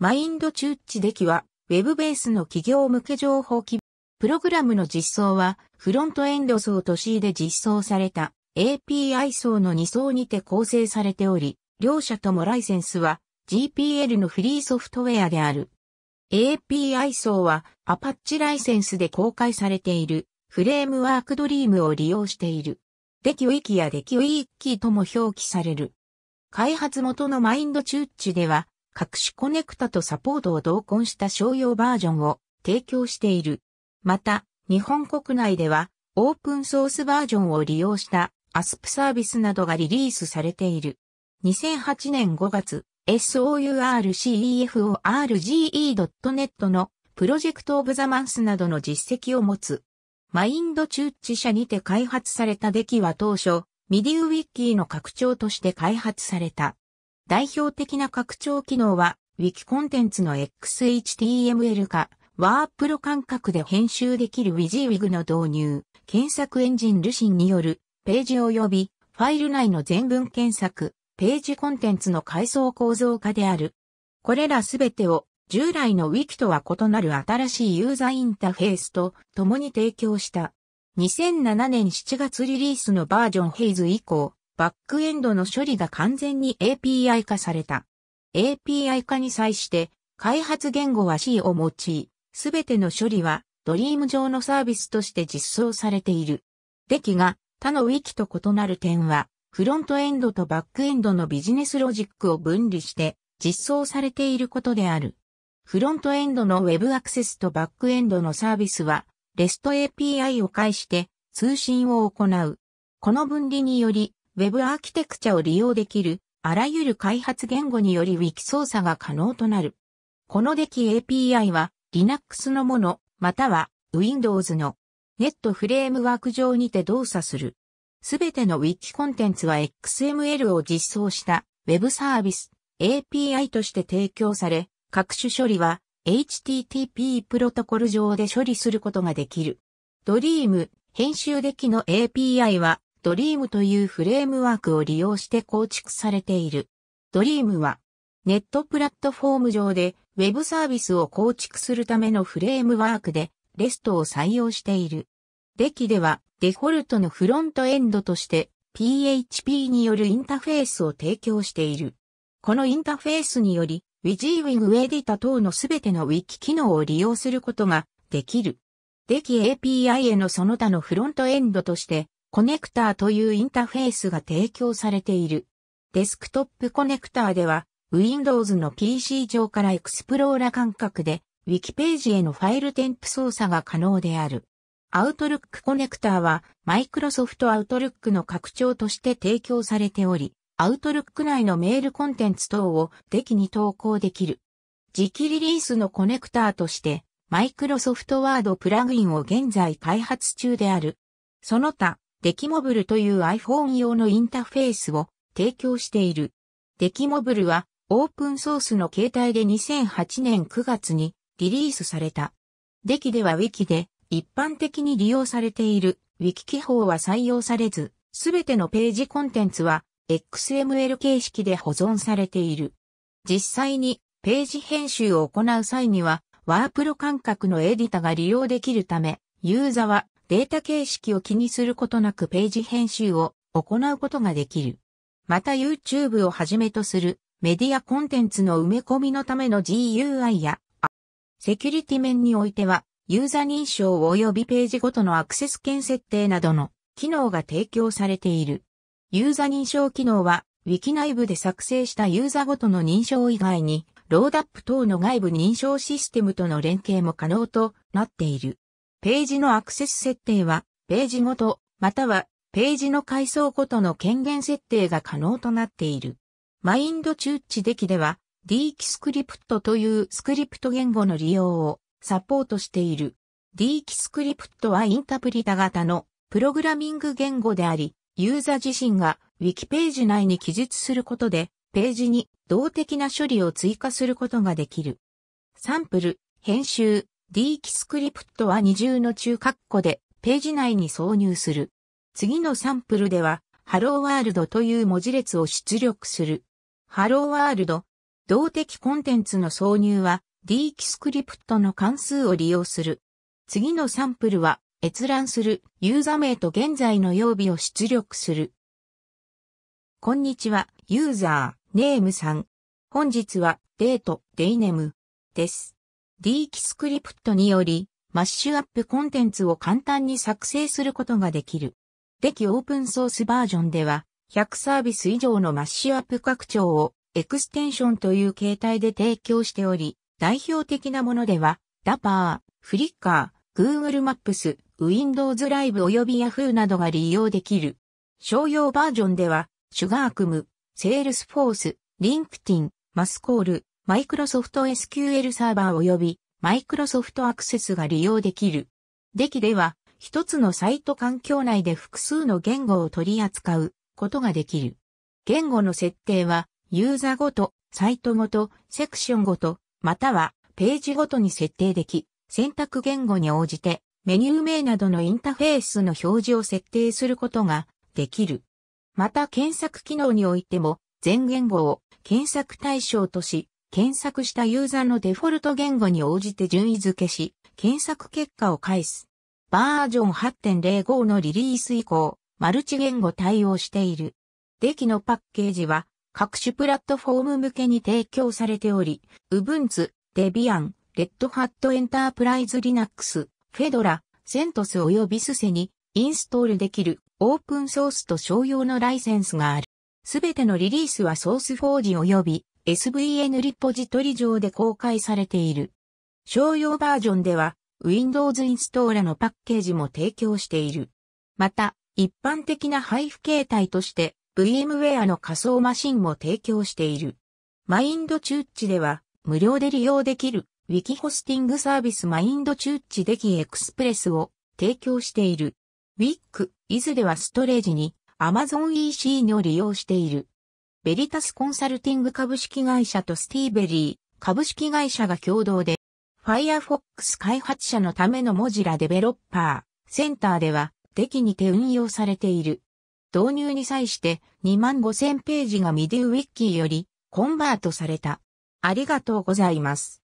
マインドチュッチデキは、ウェブベースの企業向け情報機、プログラムの実装は、フロントエンド層と C で実装された API 層の2層にて構成されており、両者ともライセンスは GPL のフリーソフトウェアである。API 層はアパッチライセンスで公開されているフレームワークドリームを利用している。デキウィキやデキウィッキーとも表記される。開発元のマインドチュッチでは隠しコネクタとサポートを同梱した商用バージョンを提供している。また、日本国内ではオープンソースバージョンを利用したアスプサービスなどがリリースされている。2008年5月、sourcefo.rge.net のプロジェクトオブザマンスなどの実績を持つ。マインド中チ社にて開発されたデキは当初、ミディウィッキーの拡張として開発された。代表的な拡張機能は、Wiki コンテンツの XHTML 化、ワープロ感覚で編集できる w ィジー w ィ g の導入、検索エンジンルシンによる、ページ及び、ファイル内の全文検索、ページコンテンツの階層構造化である。これらすべてを、従来の Wiki とは異なる新しいユーザーインターフェースと共に提供した。2007年7月リリースのバージョンヘイズ以降、バックエンドの処理が完全に API 化された。API 化に際して、開発言語は C を用い、すべての処理はドリーム上のサービスとして実装されている。デキが他のウィキと異なる点は、フロントエンドとバックエンドのビジネスロジックを分離して実装されていることである。フロントエンドの Web アクセスとバックエンドのサービスは、REST API を介して通信を行う。この分離により、Web アーキテクチャを利用できる、あらゆる開発言語により Wiki 操作が可能となる。このデキ API は Linux のもの、または Windows のネットフレームワーク上にて動作する。すべての Wiki コンテンツは XML を実装した Web サービス API として提供され、各種処理は HTTP プロトコル上で処理することができる。ドリーム編集デキの API はドリームというフレームワークを利用して構築されている。ドリームは、ネットプラットフォーム上で Web サービスを構築するためのフレームワークで、レストを採用している。デキでは、デフォルトのフロントエンドとして、PHP によるインターフェースを提供している。このインターフェースにより、ウィジーウィングエディタ等のすべてのウィキ機能を利用することができる。デキ API へのその他のフロントエンドとして、コネクターというインターフェースが提供されている。デスクトップコネクターでは、Windows の PC 上からエクスプローラ感覚で、ウィキページへのファイル添付操作が可能である。Outlook コネクターは、Microsoft Outlook の拡張として提供されており、Outlook 内のメールコンテンツ等を適に投稿できる。次期リリースのコネクターとして、Microsoft Word プラグインを現在開発中である。その他、デキモブルという iPhone 用のインターフェースを提供している。デキモブルはオープンソースの形態で2008年9月にリリースされた。デキでは Wiki で一般的に利用されている Wiki 記法は採用されず、すべてのページコンテンツは XML 形式で保存されている。実際にページ編集を行う際にはワープロ感覚のエディタが利用できるため、ユーザはデータ形式を気にすることなくページ編集を行うことができる。また YouTube をはじめとするメディアコンテンツの埋め込みのための GUI やセキュリティ面においてはユーザ認証及びページごとのアクセス権設定などの機能が提供されている。ユーザ認証機能は Wiki 内部で作成したユーザごとの認証以外にローダップ等の外部認証システムとの連携も可能となっている。ページのアクセス設定は、ページごと、または、ページの階層ごとの権限設定が可能となっている。マインドチューチデキでは、DeepScript というスクリプト言語の利用をサポートしている。DeepScript はインタプリタ型のプログラミング言語であり、ユーザー自身が Wiki ページ内に記述することで、ページに動的な処理を追加することができる。サンプル、編集、D キスクリプトは二重の中括弧でページ内に挿入する。次のサンプルでは、ハローワールドという文字列を出力する。ハローワールド、動的コンテンツの挿入は D キスクリプトの関数を利用する。次のサンプルは閲覧するユーザー名と現在の曜日を出力する。こんにちは、ユーザー、ネームさん。本日はデート、デイネムです。ィーキスクリプトにより、マッシュアップコンテンツを簡単に作成することができる。デキオープンソースバージョンでは、100サービス以上のマッシュアップ拡張をエクステンションという形態で提供しており、代表的なものでは、ダパー、フリッカー、Google Maps、Windows Live 及び Yahoo などが利用できる。商用バージョンでは、シュガークム、セールスフォース、リンクティン、マスコール、マイクロソフト SQL サーバー及びマイクロソフトアクセスが利用できる。デキでは、一つのサイト環境内で複数の言語を取り扱うことができる。言語の設定は、ユーザーごと、サイトごと、セクションごと、またはページごとに設定でき、選択言語に応じてメニュー名などのインタフェースの表示を設定することができる。また検索機能においても全言語を検索対象とし検索したユーザーのデフォルト言語に応じて順位付けし、検索結果を返す。バージョン8.05のリリース以降、マルチ言語対応している。デキのパッケージは各種プラットフォーム向けに提供されており、Ubuntu、Debian、Red Hat Enterprise Linux、Fedora、CentOS 及び SUSE にインストールできるオープンソースと商用のライセンスがある。すべてのリリースはソースフォージ及び SVN リポジトリ上で公開されている。商用バージョンでは Windows インストーラのパッケージも提供している。また、一般的な配布形態として VMware の仮想マシンも提供している。マインドチュッチでは無料で利用できる Wiki ホスティングサービスマインドチュッチデキエクスプレスを提供している。WIC、イズではストレージに Amazon EC の利用している。ベリタスコンサルティング株式会社とスティーベリー株式会社が共同で、Firefox 開発者のためのモジラデベロッパーセンターでは、デキにて運用されている。導入に際して2万5000ページがミディウィッキーよりコンバートされた。ありがとうございます。